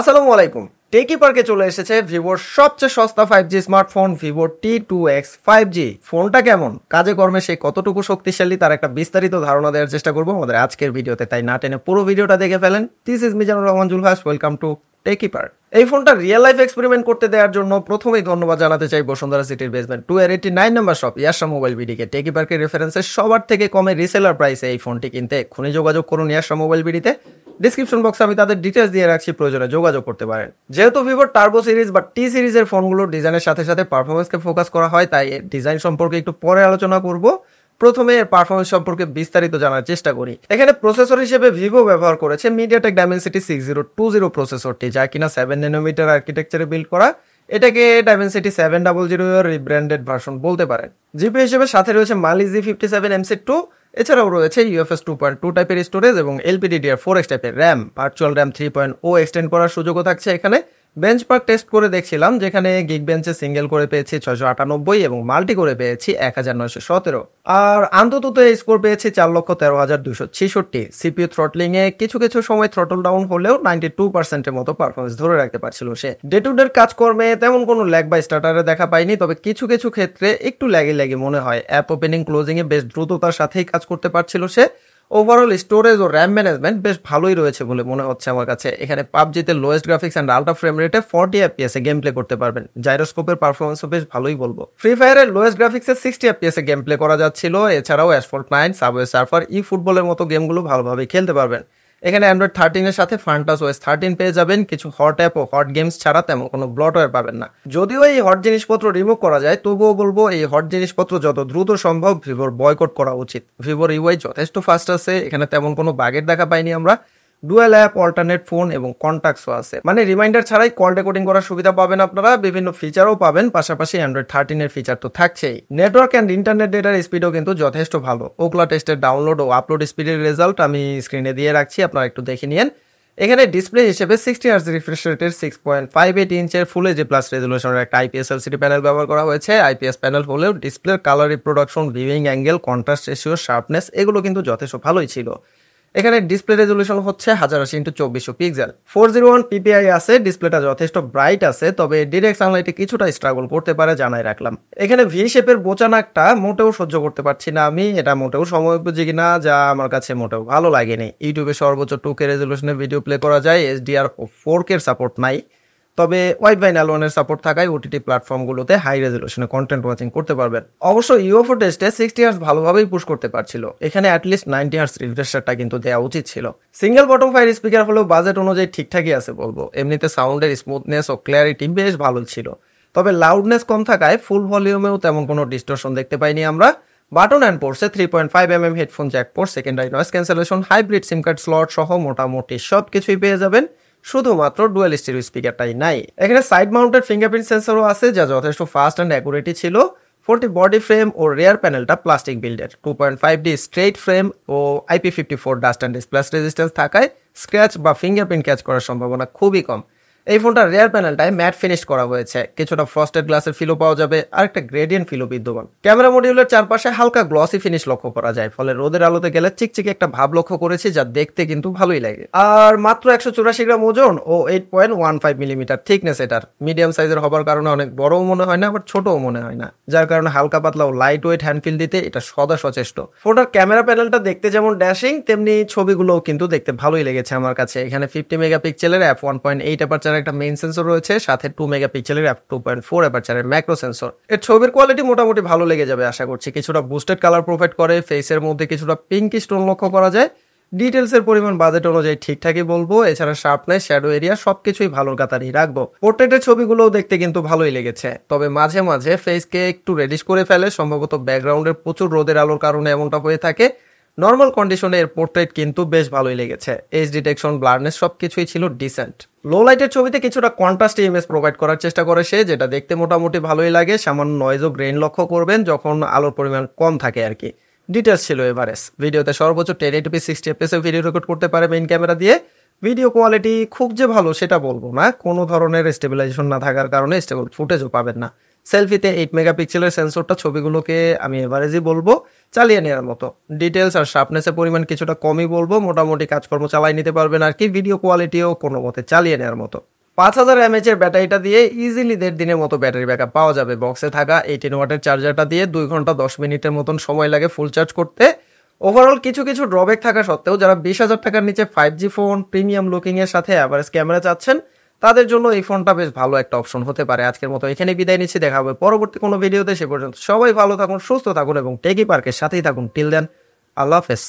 আসসালামু আলাইকুম টেকি পার্কে চলে এসেছে ভিভোর সবচেয়ে সস্তা five G smartphone Vivo T two X five G ফোনটা কেমন কাজে কর্মে সে কতটুকু শক্তিশালী তার একটা বিস্তারিত ধারণা দেওয়ার চেষ্টা করবো আমাদের আজকের ভিডিওতে তাই না টেনে পুরো ভিডিওটা দেখে ফেলেন this is Mizanur Rahman Zulhas welcome to Techy Park এই ফোনটা রিয়েল লাইফ এক্সপেরিমেন্ট করতে দেওয়ার জন্য প্রথমেই ধন্যবাদ জানাতে চাই বসুন্ধরা সিটির বেসমেন্ট টু এর এইটি নাইন নাম্বার শপ ইয়াশা মোবাইল বিডিকে টেকি পার্কের রেফারেন্সে সবার থেকে কমে রিসেলার প্রাইসে এই ফোনটি কিনতে এক্ষুনি যোগাযোগ করুন ইয়াশা মোবাইল বিডিতে ডিসক্রিপশন বক্সে আমি তাদের ডিটেলস দিয়ে রাখছি প্রয়োজনে যোগাযোগ করতে পারেন যেহেতু ভিভোর টার্বো সিরিজ বা টি সিরিজের ফোনগুলোর ডিজাইনের সাথে সাথে পারফরমেন্সকে ফোকাস করা হয় তাই ডিজাইন সম্পর্কে একটু পরে আলোচনা করবো প্রথমে এর পারফরমেন্স সম্পর্কে বিস্তারিত জানার চেষ্টা করি এখানে প্রসেসর হিসেবে ভিভো ব্যবহার করেছে MediaTek Dimensity six zero two zero প্রসেসরটি যা কিনা সেভেন নেনোমিটার আর্কিটেকচারে বিল্ড করা এটাকে Dimensity seven double zero rebranded version বলতে পারেন জিপি হিসেবে সাথে রয়েছে Mali G fifty seven MC two এছাড়াও রয়েছে ইউএফএস টু পয়েন্ট টু টাইপের স্টোরেজ এবং এলপিডি ডিআর ফোর এক্স টাইপের RAM virtual RAM three point o extend করার সুযোগও থাকছে এখানে বেঞ্চ পার্ক টেস্ট করে দেখছিলাম যেখানে গিগ বেঞ্চে সিঙ্গেল করে পেয়েছি ছয়শো আটানব্বই এবং মাল্টি করে পেয়েছি এক হাজার নয়শো সতেরো আর আন্তত এই স্কোর পেয়েছি চার লক্ষ তেরো হাজার দুশো ছেষট্টি সিপিউ থ্রটলিংয়ে কিছু কিছু সময় থ্রটল ডাউন হলেও নাইনটি টু পার্সেন্টের মতো পারফরমেন্স ধরে রাখতে পারছিল সে ডে টু ডের কাজকর্মে তেমন কোনো ল্যাগ বা স্টার্টারে দেখা পাইনি তবে কিছু কিছু ক্ষেত্রে একটু ল্যাগে ল্যাগে মনে হয় অ্যাপ ওপেনিং ক্লোজিং এ বেশ দ্রুততার সাথেই কাজ করতে পারছিল সে ওভারঅল স্টোরেজ ও র্যাম ম্যানেজমেন্ট বেশ ভালোই রয়েছে বলে মনে হচ্ছে আমার কাছে এখানে পাবজিতে lowest graphics and ultra frame রেটে ফর্টি এফপিএসে গেম প্লে করতে পারবেন জাইরোস্কোপের পারফরমেন্সও বেশ ভালোই বলবো ফ্রি ফায়ারের লোয়েস্ট গ্রাফিক্সে সিক্সটি এফপিএসে গেম প্লে করা যাচ্ছিল এছাড়াও অ্যাসফল্ট নাইন সাবওয়ে সার্ফার ই ফুটবলের মতো গেমগুলো ভালোভাবে খেলতে পারবেন এখানে অ্যান্ড্রয়েড থার্টিনের সাথে ফান্টাস ওয়েস থার্টিন পেয়ে যাবেন কিছু হট অ্যাপ ও হট গেমস ছাড়া তেমন কোনো ব্লটওয়্যার পাবেন না যদিও এই হট জিনিসপত্র রিমুভ করা যায় তবুও বলবো এই হট জিনিসপত্র যত দ্রুত সম্ভব ভিভোর বয়কট করা উচিত ভিভোর ইউআই যথেষ্ট ফাস্ট আছে এখানে তেমন কোনো বাগের দেখা পাইনি আমরা ডুয়েল অ্যাপ অল্টারনেট ফোন এবং কন্ট্যাক্টসও আছে মানে রিমাইন্ডার ছাড়াই কল রেকর্ডিং করার সুবিধা পাবেন আপনারা বিভিন্ন ফিচারও পাবেন পাশাপাশি অ্যান্ড্রয়েড থার্টিনের ফিচার তো থাকছেই নেটওয়ার্ক অ্যান্ড ইন্টারনেট ডেটার স্পিডও কিন্তু যথেষ্ট ভালো ওকলা টেস্টের ডাউনলোড ও আপলোড স্পিডের রেজাল্ট আমি স্ক্রিনে দিয়ে রাখছি আপনারা একটু দেখে নিন এখানে ডিসপ্লে হিসেবে সিক্সটি আর্স রিফ্রেশ রেটের সিক্স পয়েন্ট ফাইভ এইট ইঞ্চের ফুল এজি প্লাস রেজলিউশনের একটা আইপিএস এলসিডি প্যানেল ব্যবহার করা হয়েছে আইপিএস প্যানেল হলেও ডিসপ্লের colour reproduction viewing angle contrast ratio sharpness এগুলো কিন্তু যথেষ্ট ভালোই ছিল এখানে ডিসপ্লে রেজলিউশন হচ্ছে হাজার আশি ইন্টু চব্বিশশো pixel four zero one PPI আছে ডিসপ্লেটা যথেষ্ট ব্রাইট আছে তবে ডিরেক্ট সানলাইটে কিছুটা স্ট্রাগল করতে পারে জানাই রাখলাম এখানে ভি শেপের বোচানাকটা মোটেও সহ্য করতে পারছি না আমি এটা মোটেও সময় উপযোগী না যা আমার কাছে মোটেও ভালো লাগেনি ইউটিউবে সর্বোচ্চ টু কে রেজলিউশনে ভিডিও প্লে করা যায় এসডিআর ফোর কের সাপোর্ট নাই তবে ওয়াইড বাই অ্যালোনের সাপোর্ট থাকায় ওটিটি প্ল্যাটফর্মগুলোতে হাই রেজলিউশনে কন্টেন্ট ওয়াচিং করতে পারবেন অবশ্য ইউএফও টেস্টে সিক্সটি হার্স ভালোভাবেই পুশ করতে পারছিল এখানে অ্যাটলিস্ট নাইনটি হার্স রিফ্রেশারটা কিন্তু দেওয়া উচিত ছিল সিঙ্গেল বটম ফাইভ স্পিকার হলেও বাজেট অনুযায়ী ঠিকঠাকই আছে বলবো এমনিতে সাউন্ডের স্মুথনেস ও ক্লিয়ারিটি বেশ ভালো ছিল তবে লাউডনেস কম থাকায় ফুল ভলিউমেও তেমন কোনো ডিস্টর্শন দেখতে পাইনি আমরা বাটন অ্যান্ড পোর্সে three point five M M headphone jack second secondary noise cancellation hybrid SIM card slot সহ মোটামুটি সব কিছুই পেয়ে যাবেন শুধুমাত্র ডুয়েল স্টেরিও স্পিকারটাই নাই এখানে সাইড মাউন্টেড ফিঙ্গারপ্রিন্ট সেন্সরও আছে যা যথেষ্ট ফাস্ট অ্যান্ড অ্যাকুরেটি ছিল ফোরটি বডি ফ্রেম ও রেয়ার প্যানেলটা প্লাস্টিক বিল্ডের two point five D straight frame ও IP fifty four dust and splash resistance থাকায় স্ক্র্যাচ বা ফিঙ্গারপ্রিন্ট ক্যাচ করার সম্ভাবনা খুবই কম এই ফোনটার রেয়ার প্যানেলটায় ম্যাট ফিনিশ করা হয়েছে কিছুটা ফ্রস্টেড গ্লাসের ফিলো পাওয়া যাবে আর একটা গ্রেডিয়েন্ট ফিলও বিদ্যমান ক্যামেরা মডিউলের চারপাশে হালকা গ্লসি ফিনিশ লক্ষ্য করা যায় ফলে রোদের আলোতে গেলে চিকচিকে একটা ভাব লক্ষ্য করেছি যা দেখতে কিন্তু ভালোই লাগে আর মাত্র একশো চুরাশি গ্রাম ওজন ও eight point one five millimeter thickness এটার মিডিয়াম সাইজের হবার কারণে অনেক বড়ও মনে হয় না আবার ছোটও মনে হয় না যার কারণে হালকা পাতলা ও লাইট ওয়েট হ্যান্ডফিল দিতে এটা সদা সচেষ্ট ফোনটার ক্যামেরা প্যানেলটা দেখতে যেমন ড্যাশিং তেমনি ছবিগুলোও কিন্তু দেখতে ভালোই লেগেছে আমার কাছে এখানে ফিফটি মেগাপিক্সেলের F one point eight aperture একটা মেইন সেন্সর রয়েছে সাথে টু মেগাপিক্সেলের টু পয়েন্ট ফোর অ্যাপারচারের ম্যাক্রো সেন্সর এর ছবির কোয়ালিটি মোটামুটি ভালো লেগে যাবে আশা করছি কিছুটা বুস্টেড কালার প্রোভাইড করে ফেসের মধ্যে কিছুটা পিঙ্ক স্টোন লক্ষ্য করা যায় ডিটেলসের পরিমাণ বাজেট অনুযায়ী ঠিকঠাকই বলবো এছাড়া শার্পনেস শ্যাডো এরিয়া সবকিছুই ভালো কাতারই রাখবো পোর্ট্রেটের ছবিগুলোও দেখতে কিন্তু ভালোই লেগেছে তবে মাঝে মাঝে ফেসকে একটু রেডিশ করে ফেলে সম্ভবত ব্যাকগ্রাউন্ডের প্রচুর রোদের আলোর কারণে এমনটা হয়ে থাকে নর্মাল কন্ডিশনে এর পোর্ট্রেট কিন্তু বেশ ভালোই লেগেছে এইচ ডিটেকশন ব্লারনেস সব কিছুই ছিল ডিসেন্ট লো লাইটের ছবিতে কিছুটা কন্ট্রাস্ট ইমেজ প্রোভাইড করার চেষ্টা করে সে যেটা দেখতে মোটামুটি ভালোই লাগে সামান্য নয়েজ ও গ্রেন লক্ষ্য করবেন যখন আলোর পরিমাণ কম থাকে আর কি ডিটেলস ছিল এভারেজ ভিডিওতে সর্বোচ্চ টেন এইটপি সিক্সটি এফপিসে ভিডিও রেকর্ড করতে পারে মেইন ক্যামেরা দিয়ে ভিডিও কোয়ালিটি খুব যে ভালো সেটা বলবো না কোনো ধরনের স্টেবিলাইজেশন না থাকার কারণে স্টেবল ফুটেজও পাবেন না সেলফিতে এইট মেগাপিক্সেলের সেন্সরটা ছবিগুলোকে আমি এভারেজই বলবো চালিয়ে নেওয়ার মতো ডিটেলস আর শার্পনেসের পরিমাণ কিছুটা কমই বলবো মোটামুটি কাজকর্ম চালাই নিতে পারবেন আর কি ভিডিও কোয়ালিটিও কোনো মতে চালিয়ে নেওয়ার মতো পাঁচ হাজার এমএচ ব্যাটারিটা দিয়ে ইজিলি দেড় দিনের মতো ব্যাটারি ব্যাকআপ পাওয়া যাবে বক্সে থাকা এইটিন ওয়াটের চার্জারটা দিয়ে দুই ঘন্টা দশ মিনিটের মতন সময় লাগে ফুল চার্জ করতে ওভারঅল কিছু কিছু ড্রব্যাক থাকা সত্ত্বেও যারা বিশ হাজার টাকার নিচে ফাইভ জি ফোন প্রিমিয়াম লুকিংয়ের সাথে অ্যাভারেজ ক্যামেরা চাচ্ছেন তাদের জন্য এই ফোনটা বেশ ভালো একটা অপশন হতে পারে আজকের মতো এখানে বিদায় নিচ্ছি দেখা হবে পরবর্তী কোনো ভিডিওতে সে পর্যন্ত সবাই ভালো থাকুন সুস্থ থাকুন এবং টেকি পার্কের সাথেই থাকুন টিল দেন আল্লাহ হাফেজ